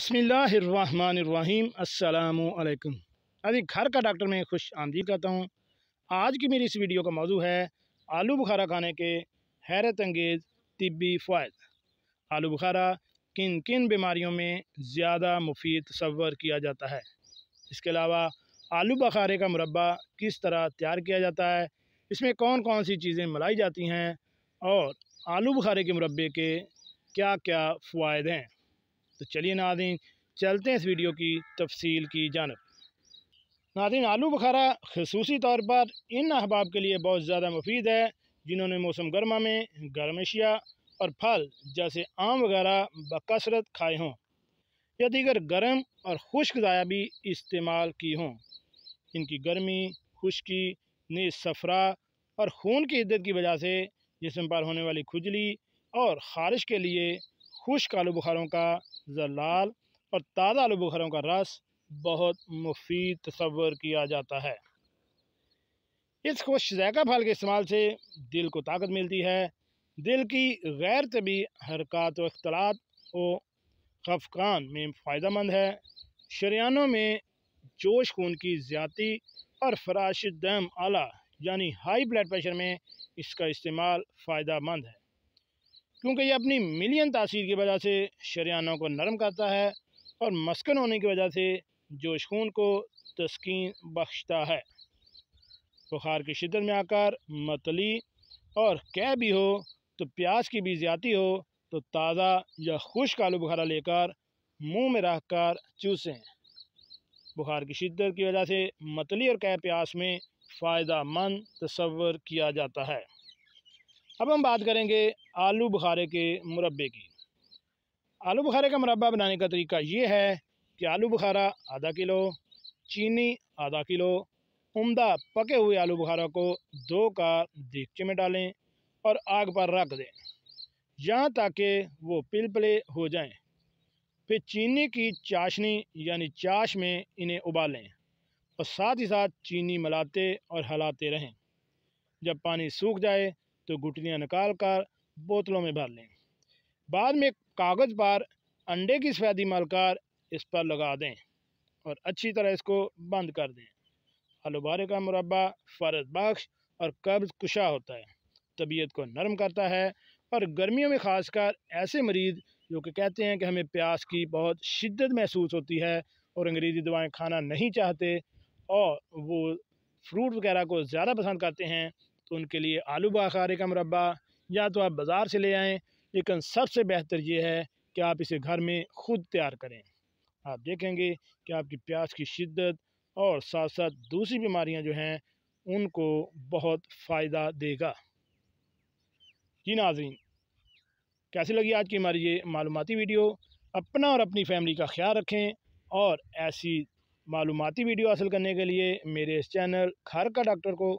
बसमीम अल्लाम अभी घर का डॉक्टर में खुश आमदी कहता हूँ आज की मेरी इस वीडियो का मौजू है आलू बुखारा खाने के हैरत अंगेज़ तबी फ़ायद आलू बुखारा किन किन बीमारियों में ज़्यादा मुफीद तस्वर किया जाता है इसके अलावा आलू बखारे का मुरबा किस तरह तैयार किया जाता है इसमें कौन कौन सी चीज़ें मिलाई जाती हैं और आलू बुखारे के मुरबे के क्या क्या फ़वाद हैं तो चलिए नादिन चलते हैं इस वीडियो की तफसील की जानब नादिन आलू बखारा खसूसी तौर पर इन अहबाब के लिए बहुत ज़्यादा मुफीद है जिन्होंने मौसम गर्मा में गर्म अशिया और फल जैसे आम वगैरह बकसरत खाए हों या दीगर गर्म और खुश्क ज़ाया भी इस्तेमाल की हों इनकी गर्मी खुश्की नीज सफरा और खून की हिद्दत की वजह से जिसम पर होने वाली खुजली और ख़ारिश के लिए खुश्क आलू बुखारों का जलाल और ताज़ा आलू बुखारों का रस बहुत मुफीद तस्वर किया जाता है इस खुश जैका फल के इस्तेमाल से दिल को ताकत मिलती है दिल की गैर तबी हरकत व अख्तलात व खफकान में फ़ायदा मंद है शरियानों में जोश खून की ज़्यादा और फराश दम आला यानी हाई ब्लड प्रेशर में इसका इस्तेमाल फ़ायदा मंद है क्योंकि ये अपनी मिलियन तासीर की वजह से शरियानों को नरम करता है और मस्कन होने की वजह से जोश खून को तस्किन बख्शता है बुखार की शिदत में आकर मतली और कै भी हो तो प्यास की भी ज़्यादा हो तो ताज़ा या खुश्क आलू बुखारा लेकर मुंह में रख कर चूसें बुखार की शिद्दत की वजह से मतली और कै प्यास में फ़ायदा मंद तस्वर किया जाता है अब हम बात करेंगे आलू बुखारे के मुरबे की आलू बुखारे का मुरबा बनाने का तरीका ये है कि आलू बुखारा आधा किलो चीनी आधा किलो उमदा पके हुए आलू बुखारा को दो का दीगचे में डालें और आग पर रख दें यहाँ तक कि वो पिलपले हो जाएं। फिर चीनी की चाशनी यानी चाश में इन्हें उबालें और साथ ही साथ चीनी मलाते और हलाते रहें जब पानी सूख जाए तो गुटलियाँ निकाल कर बोतलों में भर लें बाद में कागज़ पर अंडे की सफ़ेदी मलकर इस पर लगा दें और अच्छी तरह इसको बंद कर दें आलूबारे का मुरबा फ़र्ज बख्श और कब्ज़ कुशा होता है तबीयत को नरम करता है और गर्मियों में ख़ासकर ऐसे मरीज़ जो कि कहते हैं कि हमें प्यास की बहुत शिद्दत महसूस होती है और अंग्रेज़ी दवाएं खाना नहीं चाहते और वो फ्रूट वगैरह को ज़्यादा पसंद करते हैं तो उनके लिए आलू बखारे का मुरबा या तो आप बाज़ार से ले आएँ लेकिन सबसे बेहतर ये है कि आप इसे घर में खुद तैयार करें आप देखेंगे कि आपकी प्यास की शिद्दत और साथ साथ दूसरी बीमारियां जो हैं उनको बहुत फ़ायदा देगा जी नाजीन कैसी लगी आज की हमारी ये मालूमती वीडियो अपना और अपनी फैमिली का ख्याल रखें और ऐसी मालूमती वीडियो हासिल करने के लिए मेरे इस चैनल घर का डॉक्टर को